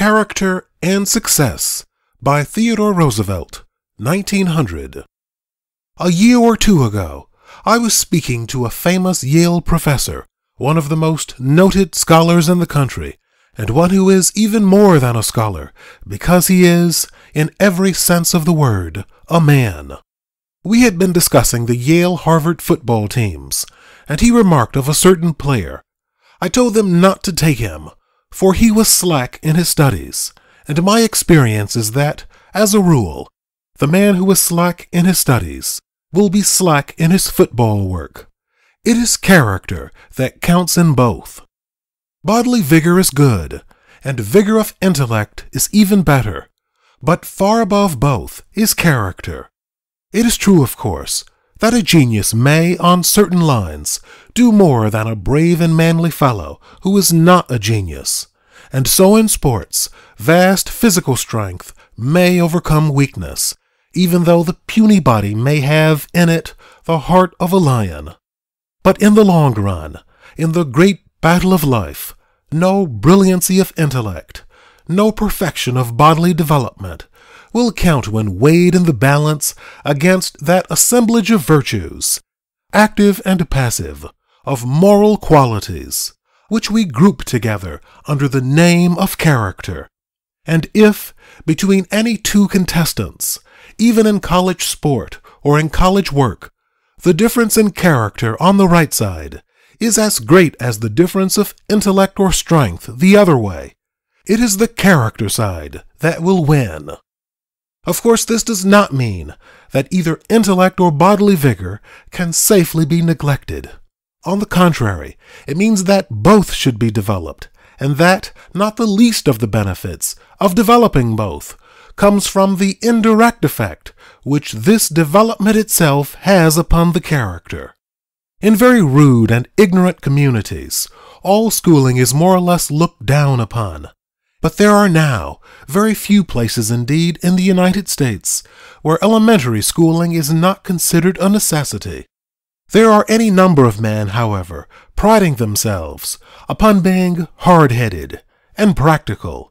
Character and Success by Theodore Roosevelt, 1900. A year or two ago, I was speaking to a famous Yale professor, one of the most noted scholars in the country, and one who is even more than a scholar, because he is, in every sense of the word, a man. We had been discussing the Yale Harvard football teams, and he remarked of a certain player. I told them not to take him for he was slack in his studies, and my experience is that, as a rule, the man who is slack in his studies will be slack in his football work. It is character that counts in both. Bodily vigor is good, and vigor of intellect is even better, but far above both is character. It is true, of course, that a genius may, on certain lines, do more than a brave and manly fellow who is not a genius. And so in sports, vast physical strength may overcome weakness, even though the puny body may have in it the heart of a lion. But in the long run, in the great battle of life, no brilliancy of intellect, no perfection of bodily development, will count when weighed in the balance against that assemblage of virtues, active and passive, of moral qualities, which we group together under the name of character. And if, between any two contestants, even in college sport or in college work, the difference in character on the right side is as great as the difference of intellect or strength the other way, it is the character side that will win. Of course, this does not mean that either intellect or bodily vigor can safely be neglected. On the contrary, it means that both should be developed, and that not the least of the benefits of developing both comes from the indirect effect which this development itself has upon the character. In very rude and ignorant communities, all schooling is more or less looked down upon, but there are now very few places indeed in the United States where elementary schooling is not considered a necessity. There are any number of men, however, priding themselves upon being hard-headed and practical,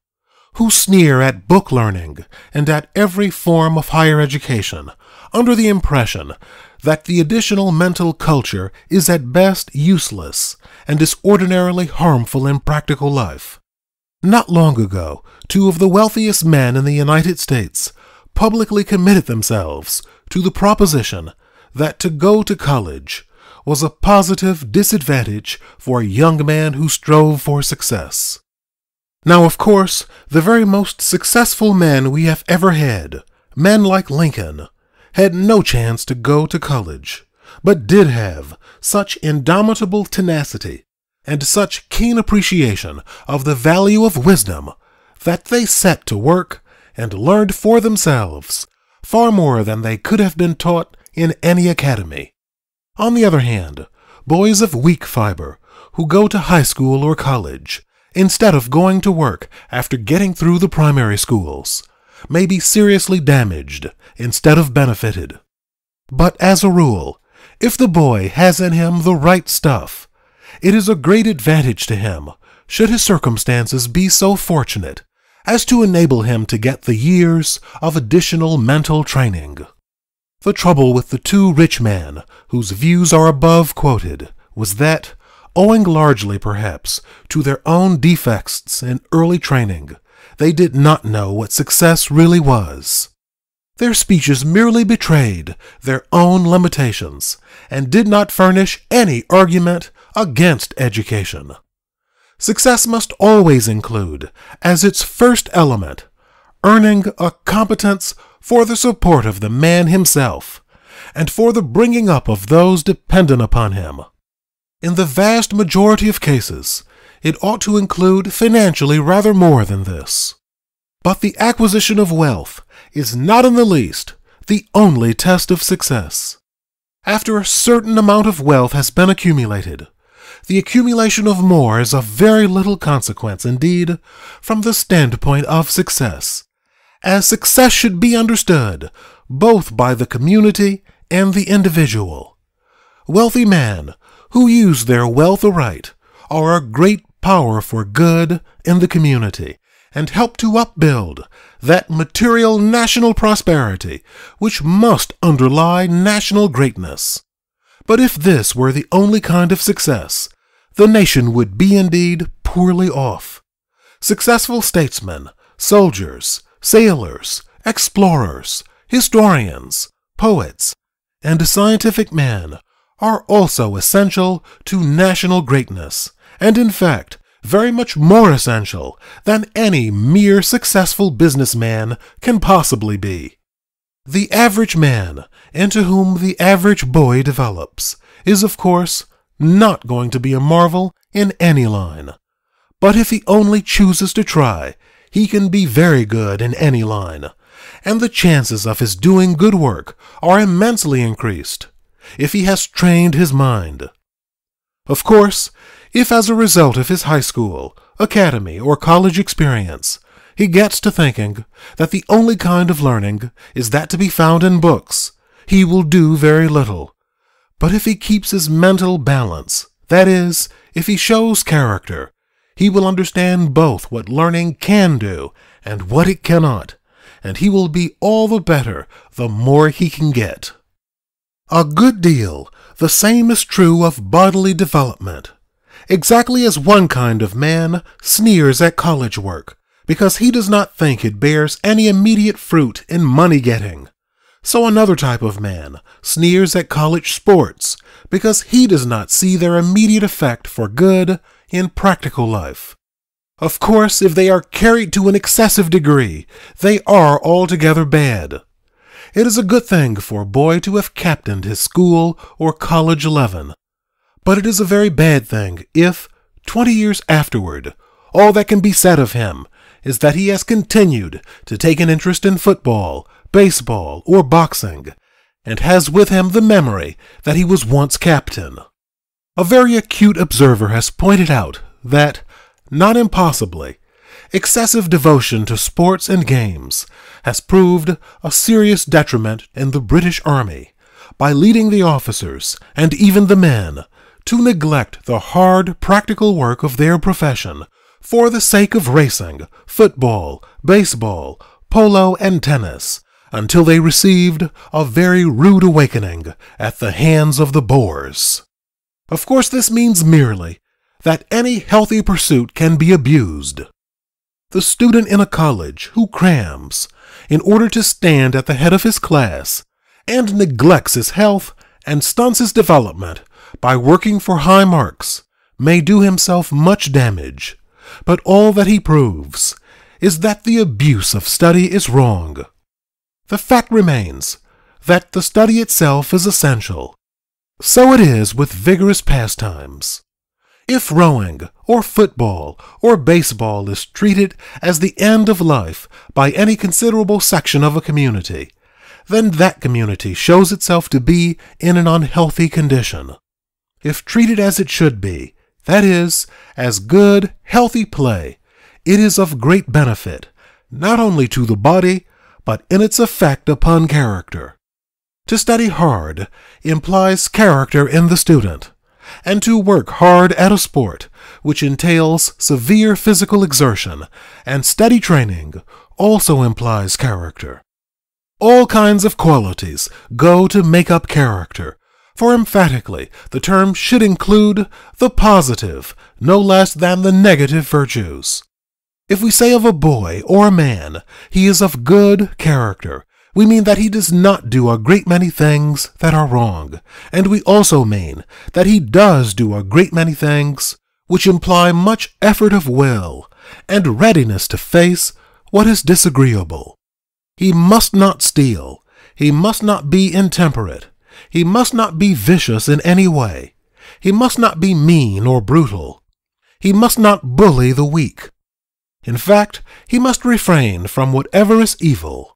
who sneer at book learning and at every form of higher education under the impression that the additional mental culture is at best useless and is ordinarily harmful in practical life. Not long ago, two of the wealthiest men in the United States publicly committed themselves to the proposition that to go to college was a positive disadvantage for a young man who strove for success. Now, of course, the very most successful men we have ever had, men like Lincoln, had no chance to go to college, but did have such indomitable tenacity and such keen appreciation of the value of wisdom that they set to work and learned for themselves far more than they could have been taught in any academy. On the other hand, boys of weak fiber who go to high school or college instead of going to work after getting through the primary schools may be seriously damaged instead of benefited. But as a rule, if the boy has in him the right stuff, it is a great advantage to him, should his circumstances be so fortunate, as to enable him to get the years of additional mental training. The trouble with the two rich men whose views are above quoted, was that, owing largely perhaps to their own defects in early training, they did not know what success really was. Their speeches merely betrayed their own limitations and did not furnish any argument against education. Success must always include, as its first element, earning a competence for the support of the man himself, and for the bringing up of those dependent upon him. In the vast majority of cases, it ought to include financially rather more than this. But the acquisition of wealth is not in the least the only test of success. After a certain amount of wealth has been accumulated, the accumulation of more is of very little consequence indeed from the standpoint of success, as success should be understood both by the community and the individual. Wealthy men who use their wealth aright are a great power for good in the community and help to upbuild that material national prosperity which must underlie national greatness. But if this were the only kind of success, the nation would be indeed poorly off. Successful statesmen, soldiers, sailors, explorers, historians, poets, and scientific men are also essential to national greatness, and in fact, very much more essential than any mere successful businessman can possibly be. The average man, into whom the average boy develops, is of course not going to be a marvel in any line. But if he only chooses to try, he can be very good in any line, and the chances of his doing good work are immensely increased if he has trained his mind. Of course, if as a result of his high school, academy, or college experience, he gets to thinking that the only kind of learning is that to be found in books, he will do very little. But if he keeps his mental balance, that is, if he shows character, he will understand both what learning can do and what it cannot, and he will be all the better the more he can get. A good deal the same is true of bodily development. Exactly as one kind of man sneers at college work, because he does not think it bears any immediate fruit in money getting. So another type of man sneers at college sports because he does not see their immediate effect for good in practical life. Of course, if they are carried to an excessive degree, they are altogether bad. It is a good thing for a boy to have captained his school or college eleven, but it is a very bad thing if, twenty years afterward, all that can be said of him is that he has continued to take an interest in football, baseball, or boxing, and has with him the memory that he was once captain. A very acute observer has pointed out that, not impossibly, excessive devotion to sports and games has proved a serious detriment in the British Army by leading the officers and even the men to neglect the hard practical work of their profession for the sake of racing, football, baseball, polo, and tennis, until they received a very rude awakening at the hands of the boars. Of course, this means merely that any healthy pursuit can be abused. The student in a college who crams in order to stand at the head of his class and neglects his health and stunts his development by working for high marks may do himself much damage but all that he proves is that the abuse of study is wrong. The fact remains that the study itself is essential. So it is with vigorous pastimes. If rowing, or football, or baseball is treated as the end of life by any considerable section of a community, then that community shows itself to be in an unhealthy condition. If treated as it should be, that is, as good, healthy play, it is of great benefit, not only to the body, but in its effect upon character. To study hard implies character in the student, and to work hard at a sport, which entails severe physical exertion and steady training, also implies character. All kinds of qualities go to make up character, for emphatically, the term should include the positive, no less than the negative virtues. If we say of a boy or a man, he is of good character, we mean that he does not do a great many things that are wrong, and we also mean that he does do a great many things which imply much effort of will and readiness to face what is disagreeable. He must not steal, he must not be intemperate, he must not be vicious in any way. He must not be mean or brutal. He must not bully the weak. In fact, he must refrain from whatever is evil.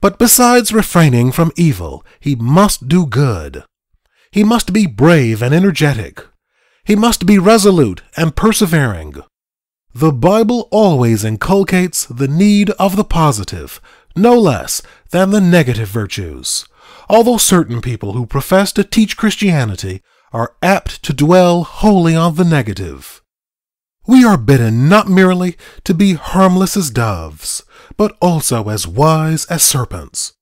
But besides refraining from evil, he must do good. He must be brave and energetic. He must be resolute and persevering. The Bible always inculcates the need of the positive, no less than the negative virtues although certain people who profess to teach Christianity are apt to dwell wholly on the negative. We are bidden not merely to be harmless as doves, but also as wise as serpents.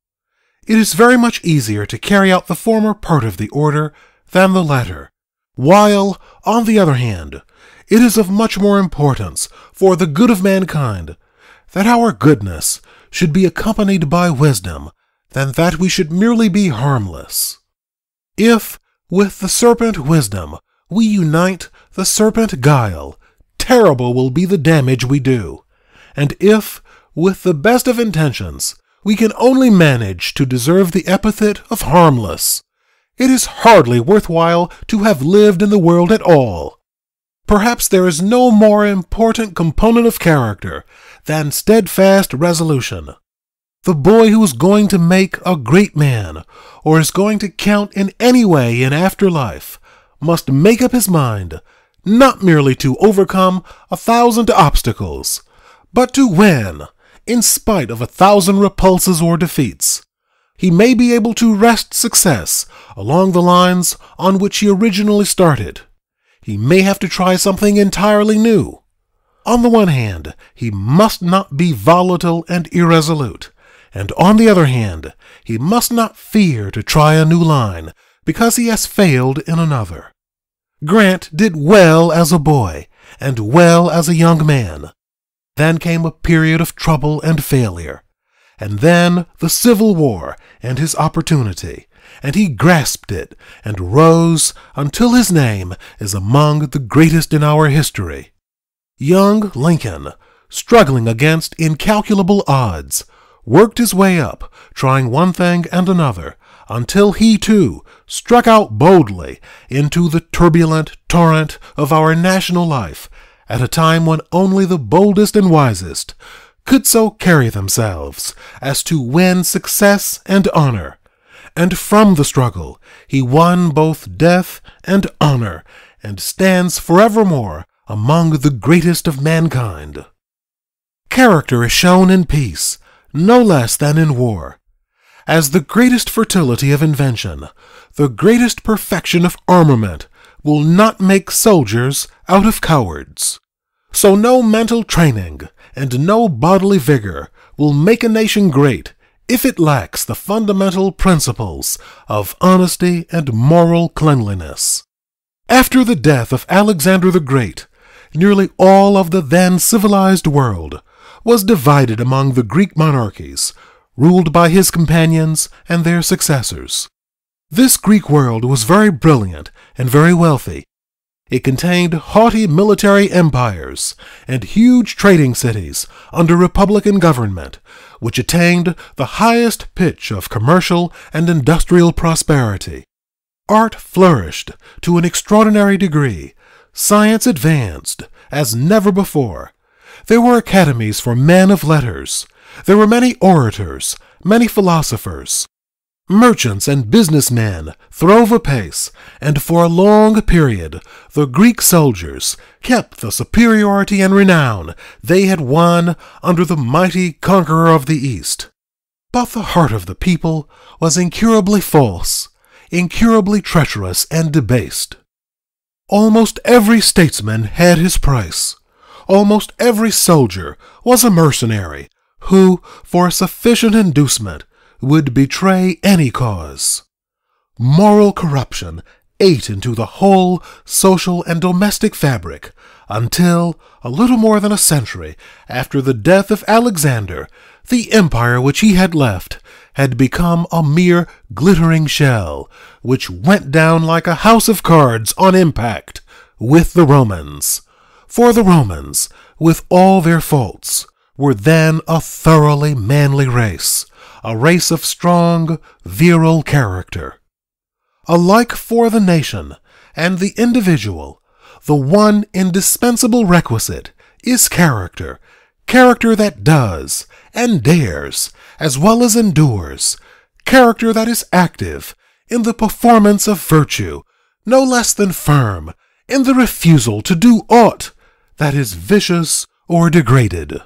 It is very much easier to carry out the former part of the order than the latter, while, on the other hand, it is of much more importance for the good of mankind that our goodness should be accompanied by wisdom than that we should merely be harmless. If, with the serpent wisdom, we unite the serpent guile, terrible will be the damage we do. And if, with the best of intentions, we can only manage to deserve the epithet of harmless, it is hardly worthwhile to have lived in the world at all. Perhaps there is no more important component of character than steadfast resolution, the boy who is going to make a great man, or is going to count in any way in afterlife, must make up his mind not merely to overcome a thousand obstacles, but to win in spite of a thousand repulses or defeats. He may be able to wrest success along the lines on which he originally started. He may have to try something entirely new. On the one hand, he must not be volatile and irresolute and on the other hand, he must not fear to try a new line, because he has failed in another. Grant did well as a boy, and well as a young man. Then came a period of trouble and failure, and then the Civil War and his opportunity, and he grasped it and rose until his name is among the greatest in our history. Young Lincoln, struggling against incalculable odds, worked his way up, trying one thing and another, until he too struck out boldly into the turbulent torrent of our national life at a time when only the boldest and wisest could so carry themselves as to win success and honor. And from the struggle he won both death and honor, and stands forevermore among the greatest of mankind. Character is shown in peace, no less than in war, as the greatest fertility of invention, the greatest perfection of armament, will not make soldiers out of cowards. So no mental training and no bodily vigor will make a nation great if it lacks the fundamental principles of honesty and moral cleanliness. After the death of Alexander the Great, nearly all of the then civilized world was divided among the Greek monarchies, ruled by his companions and their successors. This Greek world was very brilliant and very wealthy. It contained haughty military empires and huge trading cities under republican government, which attained the highest pitch of commercial and industrial prosperity. Art flourished to an extraordinary degree, science advanced as never before, there were academies for men of letters. There were many orators, many philosophers. Merchants and businessmen throve apace, and for a long period the Greek soldiers kept the superiority and renown they had won under the mighty conqueror of the East. But the heart of the people was incurably false, incurably treacherous and debased. Almost every statesman had his price almost every soldier was a mercenary who, for a sufficient inducement, would betray any cause. Moral corruption ate into the whole social and domestic fabric until, a little more than a century after the death of Alexander, the empire which he had left had become a mere glittering shell, which went down like a house of cards on impact with the Romans. For the Romans, with all their faults, were then a thoroughly manly race, a race of strong, virile character. Alike for the nation and the individual, the one indispensable requisite is character, character that does and dares, as well as endures, character that is active in the performance of virtue, no less than firm in the refusal to do aught that is vicious or degraded.